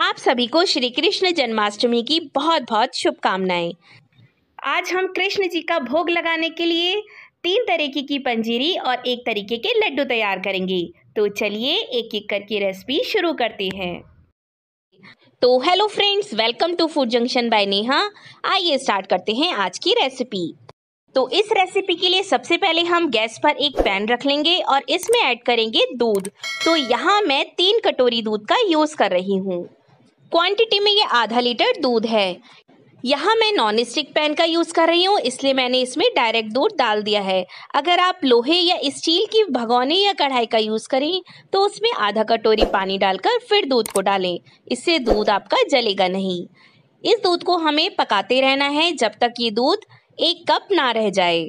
आप सभी को श्री कृष्ण जन्माष्टमी की बहुत बहुत शुभकामनाएं आज हम कृष्ण जी का भोग लगाने के लिए तीन तरीके की पंजीरी और एक तरीके के लड्डू तैयार करेंगे तो चलिए एक एक करके रेसिपी शुरू करते हैं तो hello friends welcome to food junction by Neha आइए स्टार्ट करते हैं आज की रेसिपी तो इस रेसिपी के लिए सबसे पहले हम गैस पर एक पैन रख लेंगे और इसमें ऐड करेंगे दूध तो यहाँ मैं तीन कटोरी दूध का यूज़ कर रही हूँ क्वांटिटी में ये आधा लीटर दूध है यहाँ मैं नॉन स्टिक पैन का यूज़ कर रही हूँ इसलिए मैंने इसमें डायरेक्ट दूध डाल दिया है अगर आप लोहे या स्टील की भगोने या कढ़ाई का यूज़ करें तो उसमें आधा कटोरी पानी डालकर फिर दूध को डालें इससे दूध आपका जलेगा नहीं इस दूध को हमें पकाते रहना है जब तक ये दूध एक कप ना रह जाए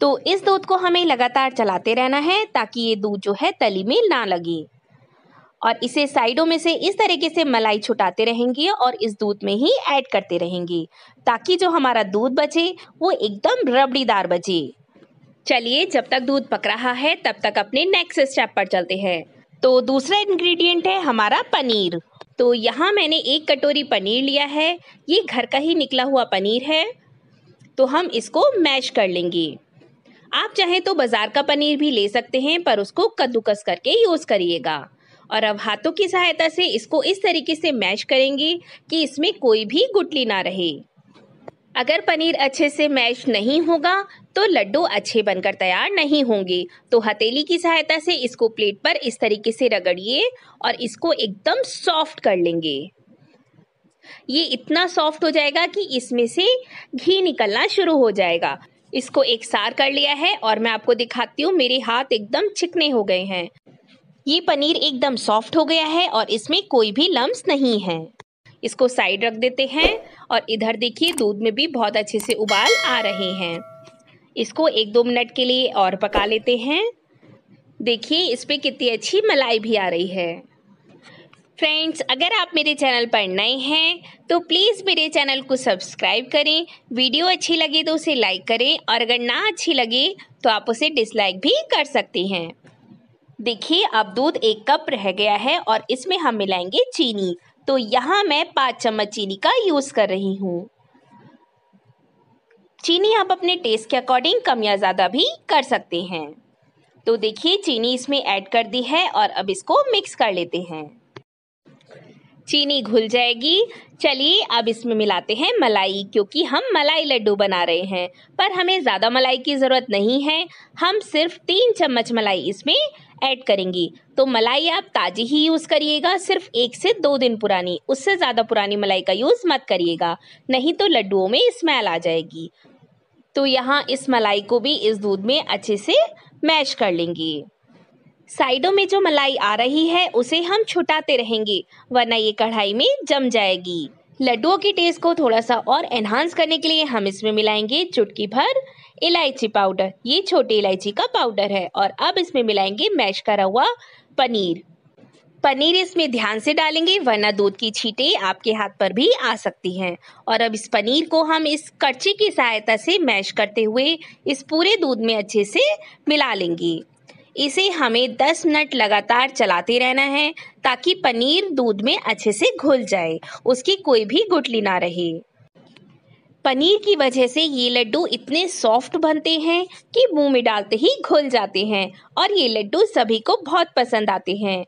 तो इस दूध को हमें लगातार चलाते रहना है ताकि ये दूध जो है तली में ना लगे और इसे साइडों में से इस तरीके से मलाई छुटाते रहेंगे और इस दूध में ही ऐड करते रहेंगे ताकि जो हमारा दूध बचे वो एकदम रबड़ीदार बचे चलिए जब तक दूध पक रहा है तब तक अपने नेक्स्ट स्टेप पर चलते हैं तो दूसरा इंग्रेडिएंट है हमारा पनीर तो यहाँ मैंने एक कटोरी पनीर लिया है ये घर का ही निकला हुआ पनीर है तो हम इसको मैश कर लेंगे आप चाहें तो बाज़ार का पनीर भी ले सकते हैं पर उसको कद्दूकस करके यूज़ करिएगा और अब हाथों की सहायता से इसको इस तरीके से मैश करेंगे कि इसमें कोई भी गुटली ना रहे अगर पनीर अच्छे से मैश नहीं होगा तो लड्डू अच्छे बनकर तैयार नहीं होंगे तो हथेली की सहायता से इसको प्लेट पर इस तरीके से रगड़िए और इसको एकदम सॉफ्ट कर लेंगे ये इतना सॉफ्ट हो जाएगा कि इसमें से घी निकलना शुरू हो जाएगा इसको एक सार कर लिया है और मैं आपको दिखाती हूँ मेरे हाथ एकदम चिकने हो गए हैं ये पनीर एकदम सॉफ्ट हो गया है और इसमें कोई भी लम्स नहीं है इसको साइड रख देते हैं और इधर देखिए दूध में भी बहुत अच्छे से उबाल आ रहे हैं इसको एक दो मिनट के लिए और पका लेते हैं देखिए इस पर कितनी अच्छी मलाई भी आ रही है फ्रेंड्स अगर आप मेरे चैनल पर नए हैं तो प्लीज़ मेरे चैनल को सब्सक्राइब करें वीडियो अच्छी लगे तो उसे लाइक करें और अगर ना अच्छी लगे तो आप उसे डिसलाइक भी कर सकती हैं देखिए अब दूध एक कप रह गया है और इसमें हम मिलाएंगे चीनी तो यहाँ मैं पाँच चम्मच चीनी का यूज़ कर रही हूँ चीनी आप अपने टेस्ट के अकॉर्डिंग कम या ज़्यादा भी कर सकते हैं तो देखिए चीनी इसमें ऐड कर दी है और अब इसको मिक्स कर लेते हैं चीनी घुल जाएगी चलिए अब इसमें मिलाते हैं मलाई क्योंकि हम मलाई लड्डू बना रहे हैं पर हमें ज़्यादा मलाई की ज़रूरत नहीं है हम सिर्फ तीन चम्मच मलाई इसमें ऐड करेंगी तो मलाई आप ताज़ी ही यूज़ करिएगा सिर्फ एक से दो दिन पुरानी उससे ज़्यादा पुरानी मलाई का यूज़ मत करिएगा नहीं तो लड्डुओं में स्मेल आ जाएगी तो यहाँ इस मलाई को भी इस दूध में अच्छे से मैश कर लेंगे साइडों में जो मलाई आ रही है उसे हम छुटाते रहेंगे वरना ये कढ़ाई में जम जाएगी लड्डुओं के टेस्ट को थोड़ा सा और एनहांस करने के लिए हम इसमें मिलाएंगे चुटकी भर इलायची पाउडर ये छोटे इलायची का पाउडर है और अब इसमें मिलाएंगे मैश करा हुआ पनीर पनीर इसमें ध्यान से डालेंगे वरना दूध की छींटे आपके हाथ पर भी आ सकती हैं और अब इस पनीर को हम इस कड़छी की सहायता से मैश करते हुए इस पूरे दूध में अच्छे से मिला लेंगे इसे हमें 10 मिनट लगातार चलाते रहना है ताकि पनीर दूध में अच्छे से घुल जाए उसकी कोई भी गुटली ना रहे पनीर की वजह से ये लड्डू इतने सॉफ्ट बनते हैं कि मुंह में डालते ही घुल जाते हैं और ये लड्डू सभी को बहुत पसंद आते हैं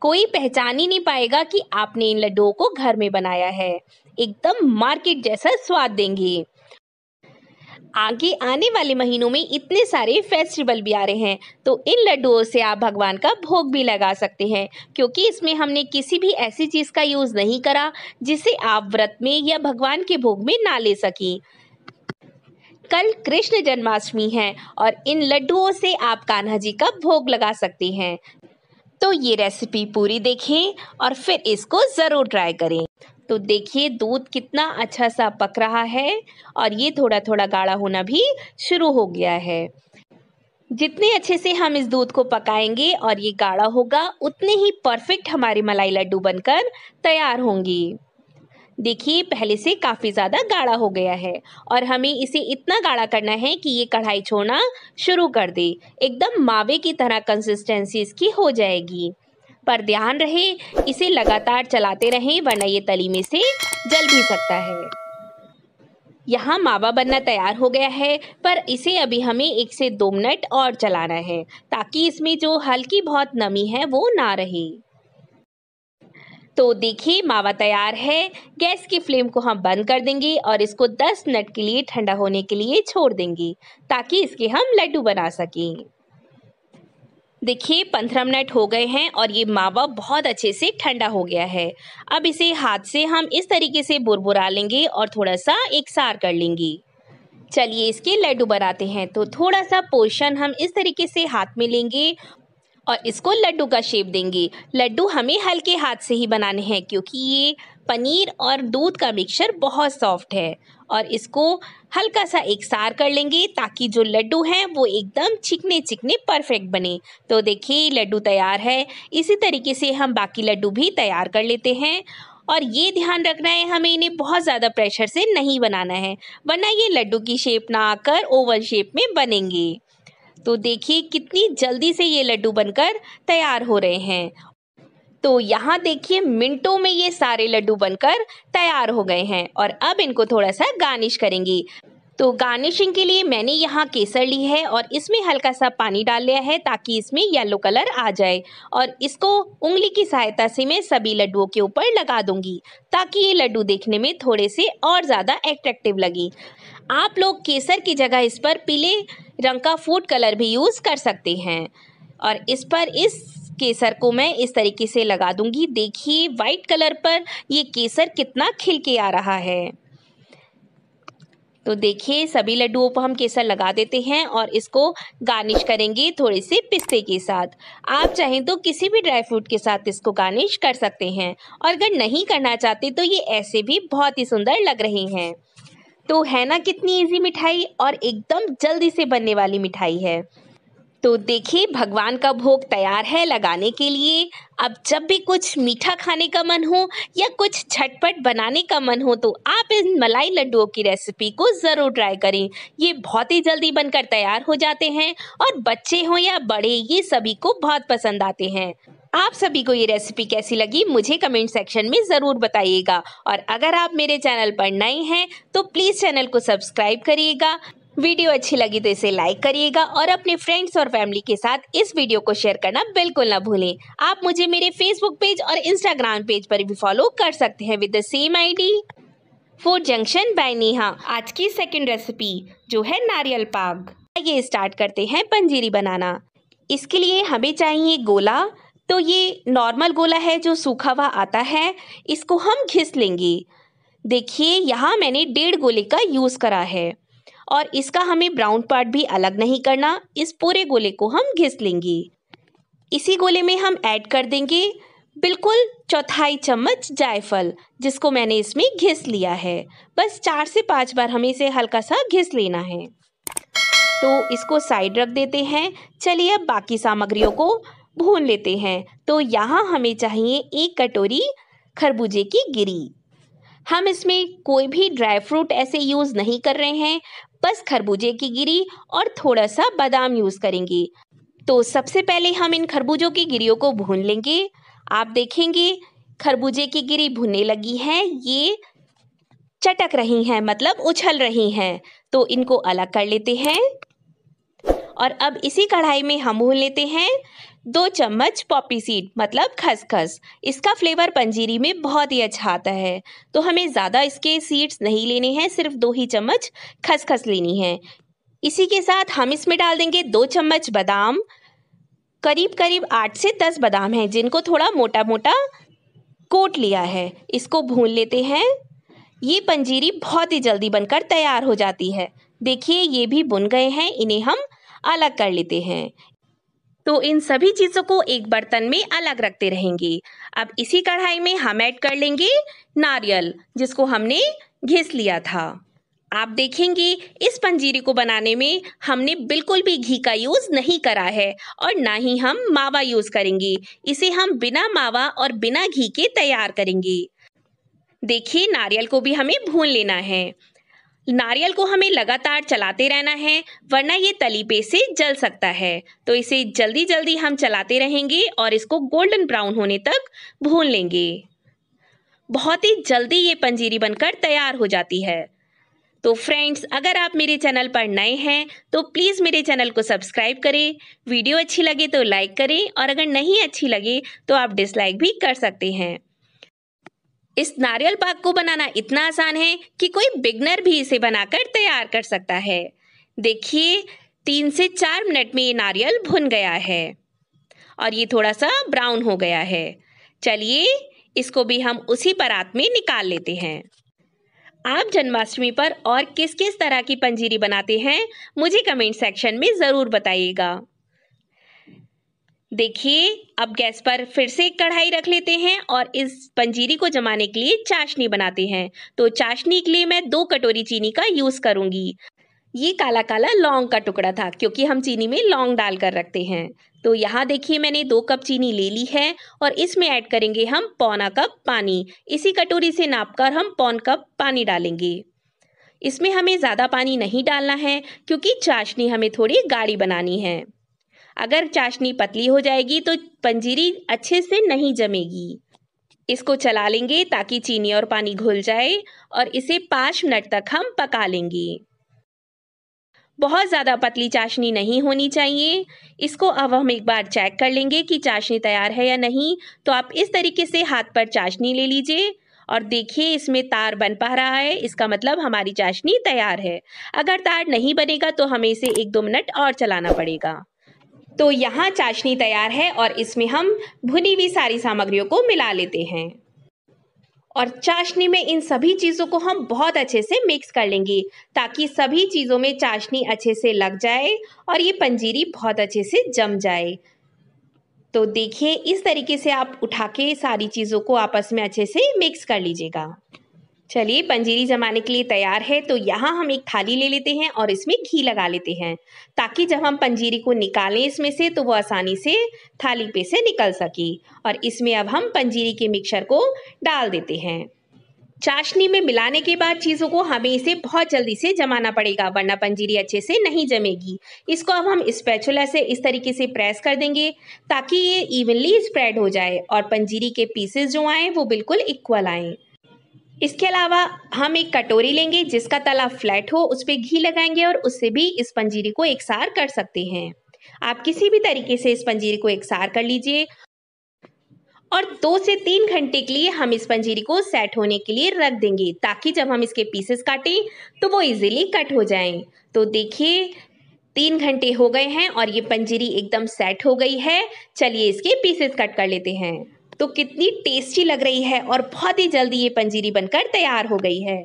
कोई पहचान ही नहीं पाएगा कि आपने इन लड्डुओं को घर में बनाया है एकदम मार्केट जैसा स्वाद देंगे आगे आने वाले महीनों में इतने सारे फेस्टिवल भी आ रहे हैं तो इन लड्डुओं से आप भगवान का भोग भी लगा सकते हैं क्योंकि इसमें हमने किसी भी ऐसी चीज़ का यूज़ नहीं करा जिसे आप व्रत में या भगवान के भोग में ना ले सकें कल कृष्ण जन्माष्टमी है और इन लड्डुओं से आप कान्हा जी का भोग लगा सकते हैं तो ये रेसिपी पूरी देखें और फिर इसको ज़रूर ट्राई करें तो देखिए दूध कितना अच्छा सा पक रहा है और ये थोड़ा थोड़ा गाढ़ा होना भी शुरू हो गया है जितने अच्छे से हम इस दूध को पकाएंगे और ये गाढ़ा होगा उतने ही परफेक्ट हमारे मलाई लड्डू बनकर तैयार होंगी देखिए पहले से काफ़ी ज़्यादा गाढ़ा हो गया है और हमें इसे इतना गाढ़ा करना है कि ये कढ़ाई छोड़ना शुरू कर दे एकदम मावे की तरह कंसिस्टेंसी इसकी हो जाएगी पर ध्यान रहे इसे लगातार चलाते रहें वरना ये तली में से जल भी सकता है यहाँ मावा बनना तैयार हो गया है पर इसे अभी हमें एक से दो मिनट और चलाना है ताकि इसमें जो हल्की बहुत नमी है वो ना रहे तो देखिए मावा तैयार है गैस की फ्लेम को हम बंद कर देंगे और इसको 10 मिनट के लिए ठंडा होने के लिए छोड़ देंगे ताकि इसके हम लड्डू बना सकें देखिए पंद्रह मिनट हो गए हैं और ये मावा बहुत अच्छे से ठंडा हो गया है अब इसे हाथ से हम इस तरीके से बुरबुरा लेंगे और थोड़ा सा एक सार कर लेंगे चलिए इसके लड्डू बनाते हैं तो थोड़ा सा पोर्शन हम इस तरीके से हाथ में लेंगे और इसको लड्डू का शेप देंगे लड्डू हमें हल्के हाथ से ही बनाने हैं क्योंकि ये पनीर और दूध का मिक्सचर बहुत सॉफ्ट है और इसको हल्का सा एक सार कर लेंगे ताकि जो लड्डू हैं वो एकदम चिकने चिकने परफेक्ट बने तो देखिए लड्डू तैयार है इसी तरीके से हम बाकी लड्डू भी तैयार कर लेते हैं और ये ध्यान रखना है हमें इन्हें बहुत ज़्यादा प्रेशर से नहीं बनाना है वरना ये लड्डू की शेप ना आकर ओवल शेप में बनेंगे तो देखिए कितनी जल्दी से ये लड्डू बनकर तैयार हो रहे हैं तो यहाँ देखिए मिनटों में ये सारे लड्डू बनकर तैयार हो गए हैं और अब इनको थोड़ा सा गार्निश करेंगी तो गार्निशिंग के लिए मैंने यहाँ केसर ली है और इसमें हल्का सा पानी डाल लिया है ताकि इसमें येलो कलर आ जाए और इसको उंगली की सहायता से मैं सभी लड्डुओं के ऊपर लगा दूंगी ताकि ये लड्डू देखने में थोड़े से और ज़्यादा एट्रैक्टिव लगे आप लोग केसर की जगह इस पर पीले रंग का फूड कलर भी यूज़ कर सकते हैं और इस पर इस केसर को मैं इस तरीके से लगा दूंगी देखिए वाइट कलर पर ये केसर कितना खिल के आ रहा है तो देखिए सभी लड्डुओं पर हम केसर लगा देते हैं और इसको गार्निश करेंगे थोड़े से पिस्ते के साथ आप चाहें तो किसी भी ड्राई फ्रूट के साथ इसको गार्निश कर सकते हैं और अगर नहीं करना चाहते तो ये ऐसे भी बहुत ही सुंदर लग रहे हैं तो है ना कितनी इजी मिठाई और एकदम जल्दी से बनने वाली मिठाई है तो देखिए भगवान का भोग तैयार है लगाने के लिए अब जब भी कुछ मीठा खाने का मन हो या कुछ झटपट बनाने का मन हो तो आप इन मलाई लड्डुओं की रेसिपी को ज़रूर ट्राई करें ये बहुत ही जल्दी बनकर तैयार हो जाते हैं और बच्चे हों या बड़े ये सभी को बहुत पसंद आते हैं आप सभी को ये रेसिपी कैसी लगी मुझे कमेंट सेक्शन में ज़रूर बताइएगा और अगर आप मेरे चैनल पर नए हैं तो प्लीज़ चैनल को सब्सक्राइब करिएगा वीडियो अच्छी लगी तो इसे लाइक करिएगा और अपने फ्रेंड्स और फैमिली के साथ इस वीडियो को शेयर करना बिल्कुल ना भूलें आप मुझे मेरे फेसबुक पेज और इंस्टाग्राम पेज पर भी फॉलो कर सकते हैं with the same ID food junction by Neha आज की सेकंड रेसिपी जो है नारियल पाग आइए स्टार्ट करते हैं पंजीरी बनाना इसके लिए हमें चाहिए गोला तो ये नॉर्मल गोला है जो सूखा हुआ आता है इसको हम घिस लेंगे देखिए यहाँ मैंने डेढ़ गोले का यूज़ करा है और इसका हमें ब्राउन पार्ट भी अलग नहीं करना इस पूरे गोले को हम घिस लेंगे इसी गोले में हम ऐड कर देंगे बिल्कुल चौथाई चम्मच जायफल जिसको मैंने इसमें घिस लिया है बस चार से पांच बार हमें इसे हल्का सा घिस लेना है तो इसको साइड रख देते हैं चलिए अब बाकी सामग्रियों को भून लेते हैं तो यहाँ हमें चाहिए एक कटोरी खरबूजे की गिरी हम इसमें कोई भी ड्राई फ्रूट ऐसे यूज़ नहीं कर रहे हैं बस खरबूजे की गिरी और थोड़ा सा बादाम यूज़ करेंगे तो सबसे पहले हम इन खरबूजों की गिरियों को भून लेंगे आप देखेंगे खरबूजे की गिरी भुनने लगी है ये चटक रही हैं मतलब उछल रही हैं तो इनको अलग कर लेते हैं और अब इसी कढ़ाई में हम भून लेते हैं दो चम्मच पॉपी सीड मतलब खसखस इसका फ्लेवर पंजीरी में बहुत ही अच्छा आता है तो हमें ज़्यादा इसके सीड्स नहीं लेने हैं सिर्फ दो ही चम्मच खसखस लेनी है इसी के साथ हम इसमें डाल देंगे दो चम्मच बादाम करीब करीब आठ से दस बादाम हैं जिनको थोड़ा मोटा मोटा कोट लिया है इसको भून लेते हैं ये पंजीरी बहुत ही जल्दी बनकर तैयार हो जाती है देखिए ये भी बुन गए हैं इन्हें हम अलग कर लेते हैं तो इन सभी चीज़ों को एक बर्तन में अलग रखते रहेंगे अब इसी कढ़ाई में हम ऐड कर लेंगे नारियल जिसको हमने घिस लिया था आप देखेंगे इस पंजीरी को बनाने में हमने बिल्कुल भी घी का यूज़ नहीं करा है और ना ही हम मावा यूज़ करेंगे इसे हम बिना मावा और बिना घी के तैयार करेंगे देखिए नारियल को भी हमें भून लेना है नारियल को हमें लगातार चलाते रहना है वरना ये तलीपे से जल सकता है तो इसे जल्दी जल्दी हम चलाते रहेंगे और इसको गोल्डन ब्राउन होने तक भून लेंगे बहुत ही जल्दी ये पंजीरी बनकर तैयार हो जाती है तो फ्रेंड्स अगर आप मेरे चैनल पर नए हैं तो प्लीज़ मेरे चैनल को सब्सक्राइब करें वीडियो अच्छी लगे तो लाइक करें और अगर नहीं अच्छी लगे तो आप डिसलाइक भी कर सकते हैं इस नारियल पाक को बनाना इतना आसान है कि कोई बिगनर भी इसे बनाकर तैयार कर सकता है देखिए तीन से चार मिनट में ये नारियल भुन गया है और ये थोड़ा सा ब्राउन हो गया है चलिए इसको भी हम उसी परात में निकाल लेते हैं आप जन्माष्टमी पर और किस किस तरह की पंजीरी बनाते हैं मुझे कमेंट सेक्शन में ज़रूर बताइएगा देखिए अब गैस पर फिर से एक कढ़ाई रख लेते हैं और इस पंजीरी को जमाने के लिए चाशनी बनाते हैं तो चाशनी के लिए मैं दो कटोरी चीनी का यूज़ करूँगी ये काला काला लौंग का टुकड़ा था क्योंकि हम चीनी में लौंग डाल कर रखते हैं तो यहाँ देखिए मैंने दो कप चीनी ले ली है और इसमें ऐड करेंगे हम पौना कप पानी इसी कटोरी से नाप कर हम पौन कप पानी डालेंगे इसमें हमें ज़्यादा पानी नहीं डालना है क्योंकि चाशनी हमें थोड़ी गाढ़ी बनानी है अगर चाशनी पतली हो जाएगी तो पंजीरी अच्छे से नहीं जमेगी इसको चला लेंगे ताकि चीनी और पानी घुल जाए और इसे पाँच मिनट तक हम पका लेंगे बहुत ज़्यादा पतली चाशनी नहीं होनी चाहिए इसको अब हम एक बार चेक कर लेंगे कि चाशनी तैयार है या नहीं तो आप इस तरीके से हाथ पर चाशनी ले लीजिए और देखिए इसमें तार बन पा रहा है इसका मतलब हमारी चाशनी तैयार है अगर तार नहीं बनेगा तो हमें इसे एक दो मिनट और चलाना पड़ेगा तो यहाँ चाशनी तैयार है और इसमें हम भुनी हुई सारी सामग्रियों को मिला लेते हैं और चाशनी में इन सभी चीज़ों को हम बहुत अच्छे से मिक्स कर लेंगे ताकि सभी चीज़ों में चाशनी अच्छे से लग जाए और ये पंजीरी बहुत अच्छे से जम जाए तो देखिए इस तरीके से आप उठा के सारी चीज़ों को आपस में अच्छे से मिक्स कर लीजिएगा चलिए पंजीरी जमाने के लिए तैयार है तो यहाँ हम एक थाली ले लेते हैं और इसमें घी लगा लेते हैं ताकि जब हम पंजीरी को निकालें इसमें से तो वो आसानी से थाली पे से निकल सके और इसमें अब हम पंजीरी के मिक्सर को डाल देते हैं चाशनी में मिलाने के बाद चीज़ों को हमें इसे बहुत जल्दी से जमाना पड़ेगा वरना पंजीरी अच्छे से नहीं जमेगी इसको अब हम स्पैचुला से इस तरीके से प्रेस कर देंगे ताकि ये इवनली स्प्रेड हो जाए और पंजीरी के पीसेस जो आएँ वो बिल्कुल इक्वल आएँ इसके अलावा हम एक कटोरी लेंगे जिसका तला फ्लैट हो उस पर घी लगाएंगे और उससे भी इस पंजीरी को एकसार कर सकते हैं आप किसी भी तरीके से इस पंजीरी को एकसार कर लीजिए और दो से तीन घंटे के लिए हम इस पंजीरी को सेट होने के लिए रख देंगे ताकि जब हम इसके पीसेस काटें तो वो इजीली कट हो जाएं। तो देखिए तीन घंटे हो गए हैं और ये पंजीरी एकदम सेट हो गई है चलिए इसके पीसेस कट कर लेते हैं तो कितनी टेस्टी लग रही है और बहुत ही जल्दी ये पंजीरी बनकर तैयार हो गई है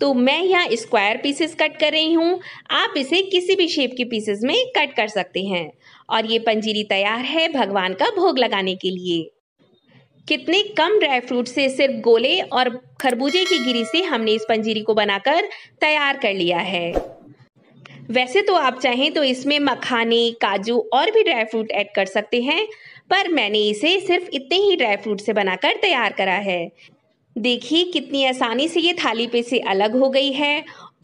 तो मैं यहाँ स्क्वायर पीसेस कट कर रही हूँ आप इसे किसी भी शेप के पीसेस में कट कर सकते हैं और ये पंजीरी तैयार है भगवान का भोग लगाने के लिए कितने कम ड्राई फ्रूट से सिर्फ गोले और खरबूजे की गिरी से हमने इस पंजीरी को बनाकर तैयार कर लिया है वैसे तो आप चाहें तो इसमें मखाने काजू और भी ड्राई फ्रूट ऐड कर सकते हैं पर मैंने इसे सिर्फ इतने ही ड्राई फ्रूट से बनाकर तैयार करा है देखिए कितनी आसानी से ये थाली पे से अलग हो गई है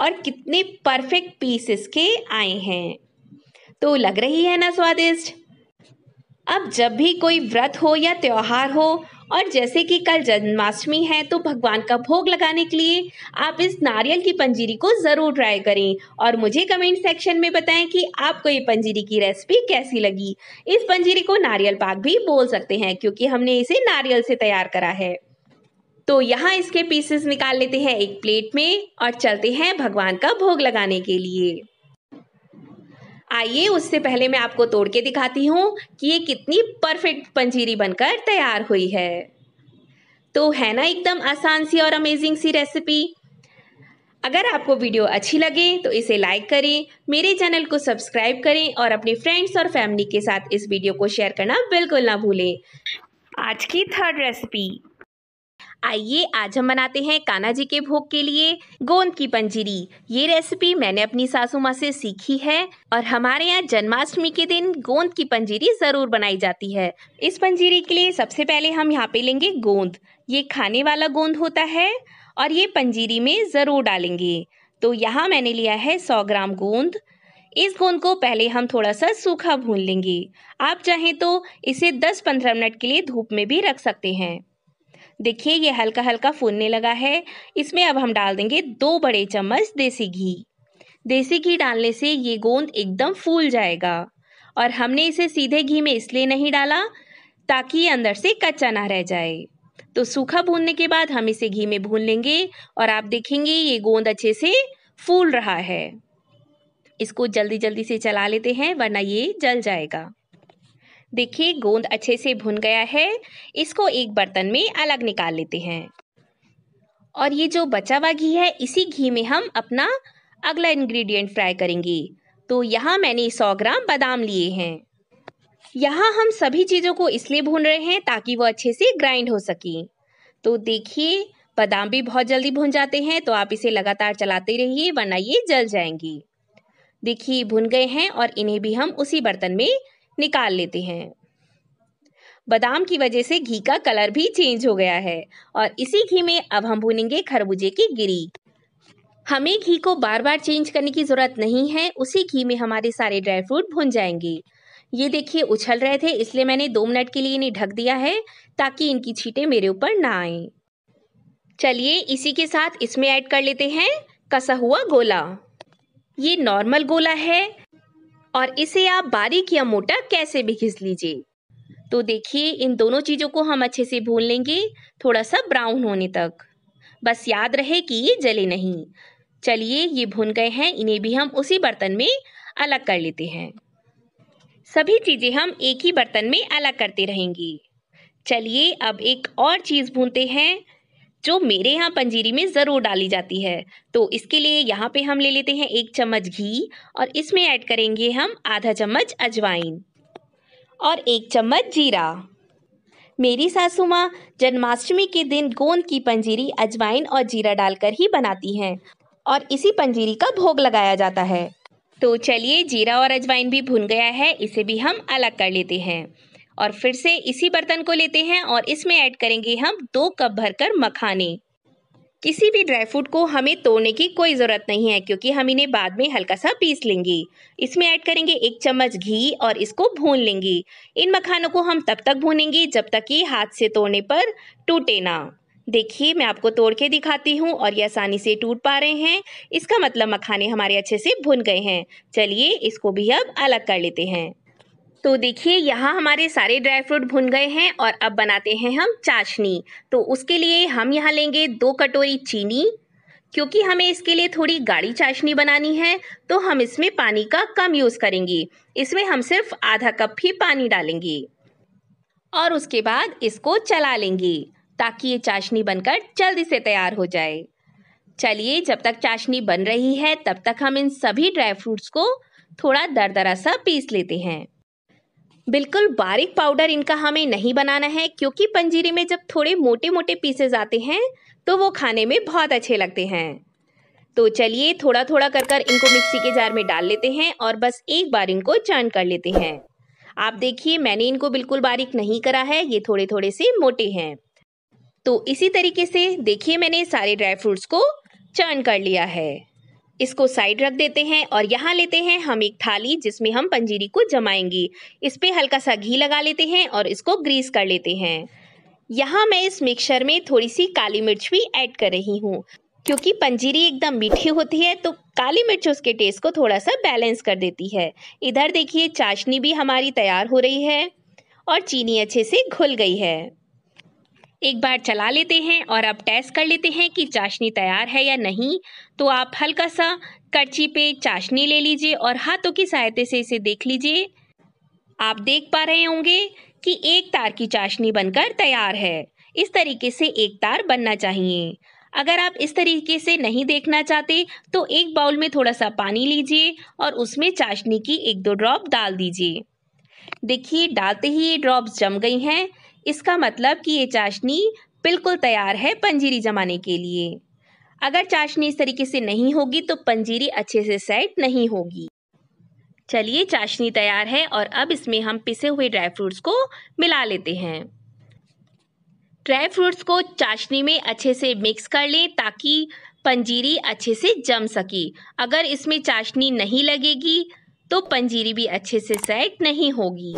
और कितने परफेक्ट पीसेस के आए हैं तो लग रही है ना स्वादिष्ट अब जब भी कोई व्रत हो या त्यौहार हो और जैसे कि कल जन्माष्टमी है तो भगवान का भोग लगाने के लिए आप इस नारियल की पंजीरी को ज़रूर ट्राई करें और मुझे कमेंट सेक्शन में बताएं कि आपको ये पंजीरी की रेसिपी कैसी लगी इस पंजीरी को नारियल पाक भी बोल सकते हैं क्योंकि हमने इसे नारियल से तैयार करा है तो यहाँ इसके पीसेस निकाल लेते हैं एक प्लेट में और चलते हैं भगवान का भोग लगाने के लिए आइए उससे पहले मैं आपको तोड़ के दिखाती हूँ कि ये कितनी परफेक्ट पंजीरी बनकर तैयार हुई है तो है ना एकदम आसान सी और अमेजिंग सी रेसिपी अगर आपको वीडियो अच्छी लगे तो इसे लाइक करें मेरे चैनल को सब्सक्राइब करें और अपने फ्रेंड्स और फैमिली के साथ इस वीडियो को शेयर करना बिल्कुल ना भूलें आज की थर्ड रेसिपी आइए आज हम बनाते हैं काना जी के भोग के लिए गोंद की पंजीरी ये रेसिपी मैंने अपनी सासू माँ से सीखी है और हमारे यहाँ जन्माष्टमी के दिन गोंद की पंजीरी ज़रूर बनाई जाती है इस पंजीरी के लिए सबसे पहले हम यहाँ पे लेंगे गोंद ये खाने वाला गोंद होता है और ये पंजीरी में ज़रूर डालेंगे तो यहाँ मैंने लिया है सौ ग्राम गोंद इस गोंद को पहले हम थोड़ा सा सूखा भून लेंगे आप चाहें तो इसे 10-15 मिनट के लिए धूप में भी रख सकते हैं देखिए ये हल्का हल्का फूलने लगा है इसमें अब हम डाल देंगे दो बड़े चम्मच देसी घी देसी घी डालने से ये गोंद एकदम फूल जाएगा और हमने इसे सीधे घी में इसलिए नहीं डाला ताकि ये अंदर से कच्चा ना रह जाए तो सूखा भूनने के बाद हम इसे घी में भून लेंगे और आप देखेंगे ये गोंद अच्छे से फूल रहा है इसको जल्दी जल्दी से चला लेते हैं वरना ये जल जाएगा देखिए गोंद अच्छे से भुन गया है इसको एक बर्तन में अलग निकाल लेते हैं और ये जो बचा हुआ घी है इसी घी में हम अपना अगला इंग्रेडिएंट फ्राई करेंगे तो यहाँ मैंने 100 ग्राम बादाम लिए हैं यहाँ हम सभी चीज़ों को इसलिए भून रहे हैं ताकि वो अच्छे से ग्राइंड हो सके तो देखिए बादाम भी बहुत जल्दी भुन जाते हैं तो आप इसे लगातार चलाते रहिए वरना ये जल जाएंगी देखिए भुन गए हैं और इन्हें भी हम उसी बर्तन में निकाल लेते हैं बादाम की वजह से घी का कलर भी चेंज हो गया है और इसी घी में अब हम भूनेंगे खरबूजे की गिरी हमें घी को बार बार चेंज करने की ज़रूरत नहीं है उसी घी में हमारे सारे ड्राई फ्रूट भुन जाएंगे ये देखिए उछल रहे थे इसलिए मैंने दो मिनट के लिए इन्हें ढक दिया है ताकि इनकी छीटें मेरे ऊपर ना आए चलिए इसी के साथ इसमें ऐड कर लेते हैं कसा हुआ गोला ये नॉर्मल गोला है और इसे आप बारीक या मोटा कैसे भी घिस लीजिए तो देखिए इन दोनों चीज़ों को हम अच्छे से भून लेंगे थोड़ा सा ब्राउन होने तक बस याद रहे कि ये जले नहीं चलिए ये भून गए हैं इन्हें भी हम उसी बर्तन में अलग कर लेते हैं सभी चीज़ें हम एक ही बर्तन में अलग करते रहेंगे चलिए अब एक और चीज़ भूनते हैं जो मेरे यहाँ पंजीरी में ज़रूर डाली जाती है तो इसके लिए यहाँ पे हम ले लेते हैं एक चम्मच घी और इसमें ऐड करेंगे हम आधा चम्मच अजवाइन और एक चम्मच जीरा मेरी सासू माँ जन्माष्टमी के दिन गोंद की पंजीरी अजवाइन और जीरा डालकर ही बनाती हैं और इसी पंजीरी का भोग लगाया जाता है तो चलिए जीरा और अजवाइन भी भुन गया है इसे भी हम अलग कर लेते हैं और फिर से इसी बर्तन को लेते हैं और इसमें ऐड करेंगे हम दो कप भरकर मखाने किसी भी ड्राई फ्रूट को हमें तोड़ने की कोई ज़रूरत नहीं है क्योंकि हम इन्हें बाद में हल्का सा पीस लेंगे इसमें ऐड करेंगे एक चम्मच घी और इसको भून लेंगे इन मखानों को हम तब तक भूनेंगे जब तक ये हाथ से तोड़ने पर टूटे ना देखिए मैं आपको तोड़ के दिखाती हूँ और ये आसानी से टूट पा रहे हैं इसका मतलब मखाने हमारे अच्छे से भुन गए हैं चलिए इसको भी अब अलग कर लेते हैं तो देखिए यहाँ हमारे सारे ड्राई फ्रूट भुन गए हैं और अब बनाते हैं हम चाशनी तो उसके लिए हम यहाँ लेंगे दो कटोरी चीनी क्योंकि हमें इसके लिए थोड़ी गाढ़ी चाशनी बनानी है तो हम इसमें पानी का कम यूज़ करेंगे इसमें हम सिर्फ आधा कप ही पानी डालेंगे और उसके बाद इसको चला लेंगे ताकि ये चाशनी बनकर जल्दी से तैयार हो जाए चलिए जब तक चाशनी बन रही है तब तक हम इन सभी ड्राई फ्रूट्स को थोड़ा दरदरा सा पीस लेते हैं बिल्कुल बारीक पाउडर इनका हमें नहीं बनाना है क्योंकि पंजीरी में जब थोड़े मोटे मोटे पीसेज आते हैं तो वो खाने में बहुत अच्छे लगते हैं तो चलिए थोड़ा थोड़ा कर कर इनको मिक्सी के जार में डाल लेते हैं और बस एक बार इनको चर्न कर लेते हैं आप देखिए मैंने इनको बिल्कुल बारीक नहीं करा है ये थोड़े थोड़े से मोटे हैं तो इसी तरीके से देखिए मैंने सारे ड्राई फ्रूट्स को चर्न कर लिया है इसको साइड रख देते हैं और यहाँ लेते हैं हम एक थाली जिसमें हम पंजीरी को जमाएंगे इस पर हल्का सा घी लगा लेते हैं और इसको ग्रीस कर लेते हैं यहाँ मैं इस मिक्सचर में थोड़ी सी काली मिर्च भी ऐड कर रही हूँ क्योंकि पंजीरी एकदम मीठी होती है तो काली मिर्च उसके टेस्ट को थोड़ा सा बैलेंस कर देती है इधर देखिए चाशनी भी हमारी तैयार हो रही है और चीनी अच्छे से घुल गई है एक बार चला लेते हैं और अब टेस्ट कर लेते हैं कि चाशनी तैयार है या नहीं तो आप हल्का सा करछी पे चाशनी ले लीजिए और हाथों की सहायता से इसे देख लीजिए आप देख पा रहे होंगे कि एक तार की चाशनी बनकर तैयार है इस तरीके से एक तार बनना चाहिए अगर आप इस तरीके से नहीं देखना चाहते तो एक बाउल में थोड़ा सा पानी लीजिए और उसमें चाशनी की एक दो ड्रॉप डाल दीजिए देखिए डालते ही ये ड्रॉप्स जम गई हैं इसका मतलब कि ये चाशनी बिल्कुल तैयार है पंजीरी जमाने के लिए अगर चाशनी इस तरीके से नहीं होगी तो पंजीरी अच्छे से सेट नहीं होगी चलिए चाशनी तैयार है और अब इसमें हम पिसे हुए ड्राई फ्रूट्स को मिला लेते हैं ड्राई फ्रूट्स को चाशनी में अच्छे से मिक्स कर लें ताकि पंजीरी अच्छे से जम सके अगर इसमें चाशनी नहीं लगेगी तो पंजीरी भी अच्छे से सेट नहीं होगी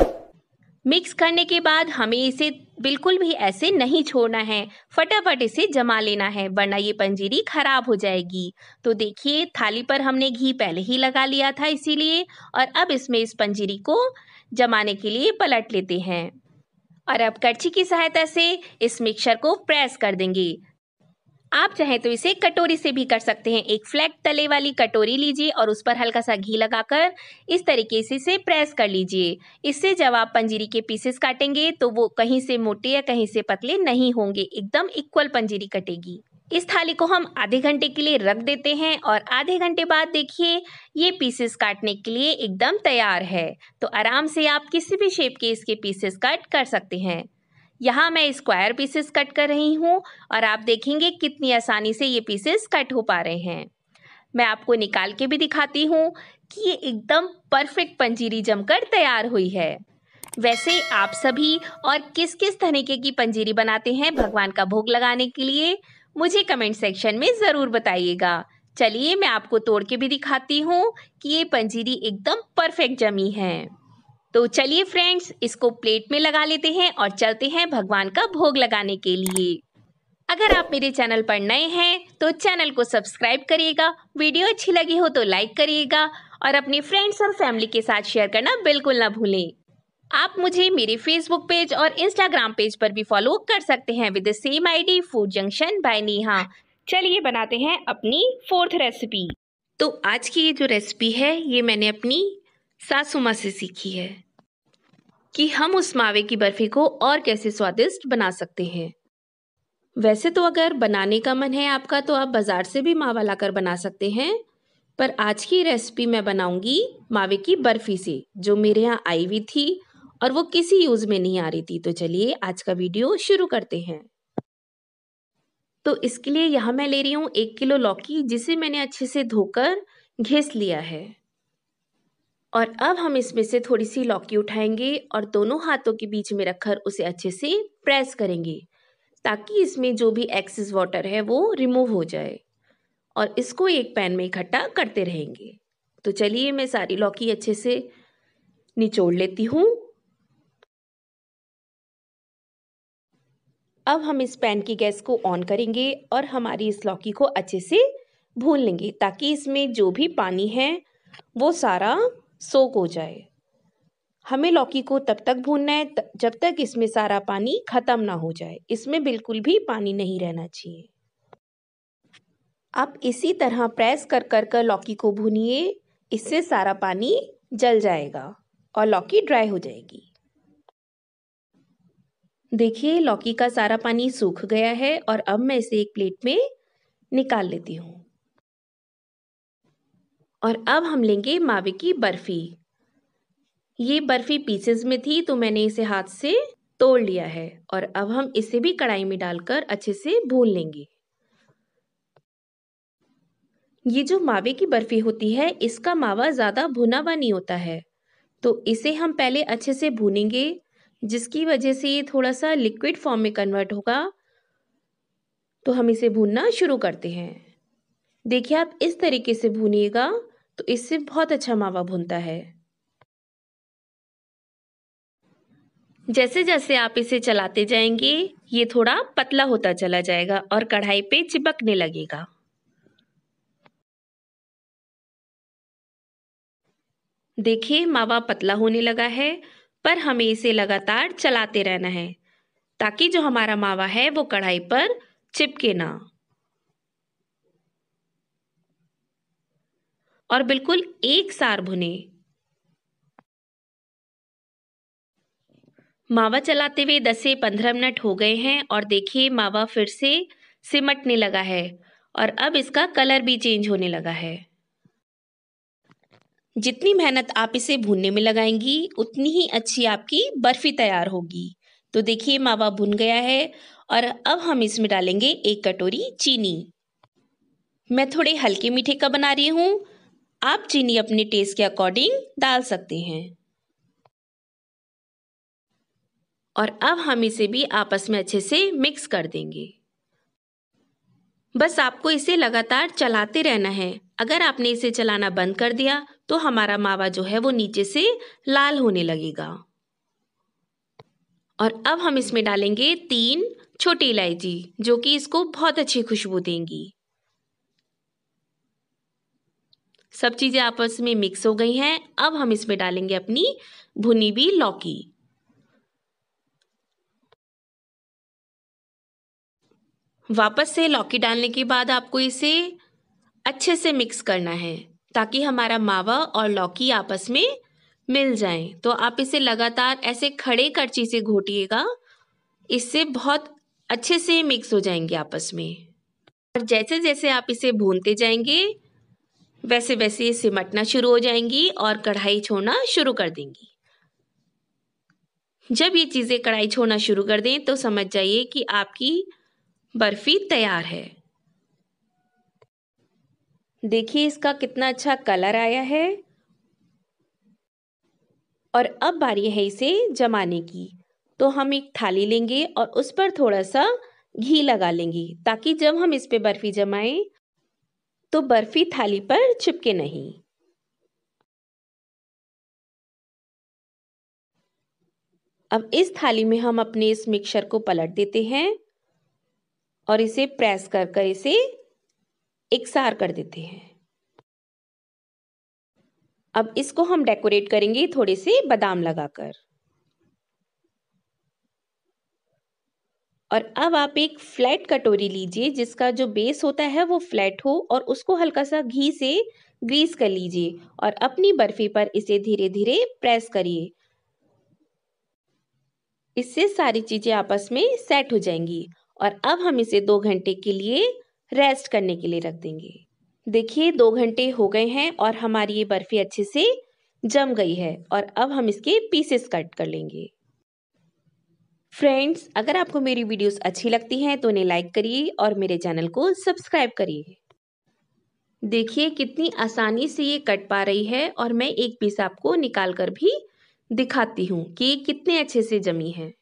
मिक्स करने के बाद हमें इसे बिल्कुल भी ऐसे नहीं छोड़ना है फटाफट इसे जमा लेना है वरना ये पंजीरी खराब हो जाएगी तो देखिए थाली पर हमने घी पहले ही लगा लिया था इसीलिए और अब इसमें इस पंजीरी को जमाने के लिए पलट लेते हैं और अब कड़छी की सहायता से इस मिक्सर को प्रेस कर देंगे आप चाहे तो इसे कटोरी से भी कर सकते हैं एक फ्लैट तले वाली कटोरी लीजिए और उस पर हल्का सा घी लगाकर इस तरीके से इसे प्रेस कर लीजिए इससे जब आप पंजीरी के पीसेस काटेंगे तो वो कहीं से मोटे या कहीं से पतले नहीं होंगे एकदम इक्वल पंजीरी कटेगी इस थाली को हम आधे घंटे के लिए रख देते हैं और आधे घंटे बाद देखिए ये पीसेस काटने के लिए एकदम तैयार है तो आराम से आप किसी भी शेप के इसके पीसेस कट कर सकते हैं यहाँ मैं स्क्वायर पीसेस कट कर रही हूँ और आप देखेंगे कितनी आसानी से ये पीसेस कट हो पा रहे हैं मैं आपको निकाल के भी दिखाती हूँ कि ये एकदम परफेक्ट पंजीरी जमकर तैयार हुई है वैसे आप सभी और किस किस तरीके की पंजीरी बनाते हैं भगवान का भोग लगाने के लिए मुझे कमेंट सेक्शन में ज़रूर बताइएगा चलिए मैं आपको तोड़ के भी दिखाती हूँ कि ये पंजीरी एकदम परफेक्ट जमी है तो चलिए फ्रेंड्स इसको प्लेट में लगा लेते हैं और चलते हैं भगवान का भोग लगाने के लिए अगर आप मेरे चैनल पर नए हैं तो चैनल को सब्सक्राइब करिएगा वीडियो अच्छी लगी हो तो लाइक करिएगा और अपने फ्रेंड्स और फैमिली के साथ शेयर करना बिल्कुल ना भूलें आप मुझे मेरे फेसबुक पेज और इंस्टाग्राम पेज पर भी फॉलो कर सकते हैं with the same ID food junction by Neha चलिए बनाते हैं अपनी फोर्थ रेसिपी तो आज की ये जो रेसिपी है ये मैंने अपनी सासू माँ से सीखी है कि हम उस मावे की बर्फ़ी को और कैसे स्वादिष्ट बना सकते हैं वैसे तो अगर बनाने का मन है आपका तो आप बाज़ार से भी मावा लाकर बना सकते हैं पर आज की रेसिपी मैं बनाऊंगी मावे की बर्फ़ी से जो मेरे यहाँ आई हुई थी और वो किसी यूज़ में नहीं आ रही थी तो चलिए आज का वीडियो शुरू करते हैं तो इसके लिए यहाँ मैं ले रही हूँ एक किलो लौकी जिसे मैंने अच्छे से धोकर घिस लिया है और अब हम इसमें से थोड़ी सी लौकी उठाएंगे और दोनों हाथों के बीच में रखकर उसे अच्छे से प्रेस करेंगे ताकि इसमें जो भी एक्सेस वाटर है वो रिमूव हो जाए और इसको एक पैन में इकट्ठा करते रहेंगे तो चलिए मैं सारी लौकी अच्छे से निचोड़ लेती हूँ अब हम इस पैन की गैस को ऑन करेंगे और हमारी इस लौकी को अच्छे से भून लेंगे ताकि इसमें जो भी पानी है वो सारा सोक हो जाए हमें लौकी को तब तक भूनना है जब तक इसमें सारा पानी ख़त्म ना हो जाए इसमें बिल्कुल भी पानी नहीं रहना चाहिए आप इसी तरह प्रेस कर कर कर लौकी को भूनिए इससे सारा पानी जल जाएगा और लौकी ड्राई हो जाएगी देखिए लौकी का सारा पानी सूख गया है और अब मैं इसे एक प्लेट में निकाल लेती हूँ और अब हम लेंगे मावे की बर्फ़ी ये बर्फ़ी पीसेस में थी तो मैंने इसे हाथ से तोड़ लिया है और अब हम इसे भी कढ़ाई में डालकर अच्छे से भून लेंगे ये जो मावे की बर्फ़ी होती है इसका मावा ज़्यादा भुना हुआ नहीं होता है तो इसे हम पहले अच्छे से भूनेंगे जिसकी वजह से ये थोड़ा सा लिक्विड फॉर्म में कन्वर्ट होगा तो हम इसे भूनना शुरू करते हैं देखिए आप इस तरीके से भूनिएगा तो इससे बहुत अच्छा मावा भुनता है जैसे जैसे आप इसे चलाते जाएंगे ये थोड़ा पतला होता चला जाएगा और कढ़ाई पे चिपकने लगेगा देखिए मावा पतला होने लगा है पर हमें इसे लगातार चलाते रहना है ताकि जो हमारा मावा है वो कढ़ाई पर चिपके ना और बिल्कुल एक सार भुने मावा चलाते हुए दस से पंद्रह मिनट हो गए हैं और देखिए मावा फिर से सिमटने लगा है और अब इसका कलर भी चेंज होने लगा है जितनी मेहनत आप इसे भूनने में लगाएंगी उतनी ही अच्छी आपकी बर्फ़ी तैयार होगी तो देखिए मावा भुन गया है और अब हम इसमें डालेंगे एक कटोरी चीनी मैं थोड़े हल्के मीठे का बना रही हूँ आप चीनी अपने टेस्ट के अकॉर्डिंग डाल सकते हैं और अब हम इसे भी आपस में अच्छे से मिक्स कर देंगे बस आपको इसे लगातार चलाते रहना है अगर आपने इसे चलाना बंद कर दिया तो हमारा मावा जो है वो नीचे से लाल होने लगेगा और अब हम इसमें डालेंगे तीन छोटी इलायची जो कि इसको बहुत अच्छी खुशबू देंगी सब चीज़ें आपस में मिक्स हो गई हैं अब हम इसमें डालेंगे अपनी भुनी हुई लौकी वापस से लौकी डालने के बाद आपको इसे अच्छे से मिक्स करना है ताकि हमारा मावा और लौकी आपस में मिल जाए तो आप इसे लगातार ऐसे खड़े करची से घोटिएगा इससे बहुत अच्छे से मिक्स हो जाएंगे आपस में और जैसे जैसे आप इसे भूनते जाएंगे वैसे वैसे सिमटना शुरू हो जाएंगी और कढ़ाई छोड़ना शुरू कर देंगी जब ये चीज़ें कढ़ाई छोड़ना शुरू कर दें तो समझ जाइए कि आपकी बर्फ़ी तैयार है देखिए इसका कितना अच्छा कलर आया है और अब बारी है इसे जमाने की तो हम एक थाली लेंगे और उस पर थोड़ा सा घी लगा लेंगे ताकि जब हम इस पे बर्फ़ी जमाएं तो बर्फ़ी थाली पर चिपके नहीं अब इस थाली में हम अपने इस मिक्सर को पलट देते हैं और इसे प्रेस कर कर इसे एकसार कर देते हैं अब इसको हम डेकोरेट करेंगे थोड़े से बादाम लगाकर और अब आप एक फ्लैट कटोरी लीजिए जिसका जो बेस होता है वो फ्लैट हो और उसको हल्का सा घी से ग्रीस कर लीजिए और अपनी बर्फी पर इसे धीरे धीरे प्रेस करिए इससे सारी चीज़ें आपस में सेट हो जाएंगी और अब हम इसे दो घंटे के लिए रेस्ट करने के लिए रख देंगे देखिए दो घंटे हो गए हैं और हमारी ये बर्फ़ी अच्छे से जम गई है और अब हम इसके पीसेस कट कर लेंगे फ्रेंड्स अगर आपको मेरी वीडियोस अच्छी लगती हैं तो उन्हें लाइक करिए और मेरे चैनल को सब्सक्राइब करिए देखिए कितनी आसानी से ये कट पा रही है और मैं एक पीस आपको निकाल कर भी दिखाती हूँ कि ये कितने अच्छे से जमी है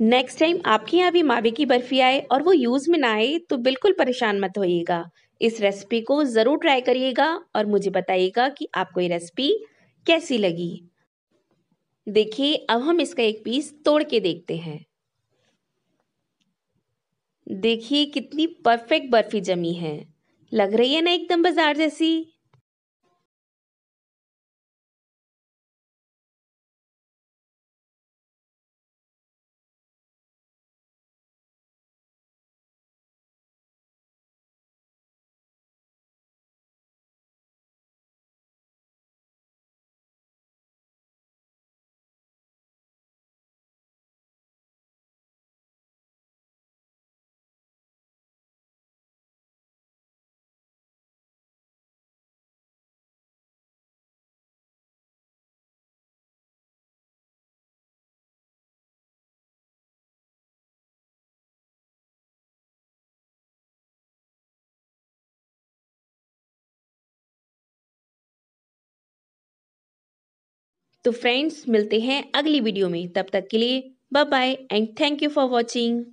नेक्स्ट टाइम आपके यहाँ भी मावे की बर्फ़ी आए और वो यूज़ में ना आए तो बिल्कुल परेशान मत होइएगा इस रेसिपी को ज़रूर ट्राई करिएगा और मुझे बताइएगा कि आपको ये रेसिपी कैसी लगी देखिए अब हम इसका एक पीस तोड़ के देखते हैं देखिए कितनी परफेक्ट बर्फ़ी जमी है लग रही है ना एकदम बाजार जैसी तो फ्रेंड्स मिलते हैं अगली वीडियो में तब तक के लिए bye bye and thank you for watching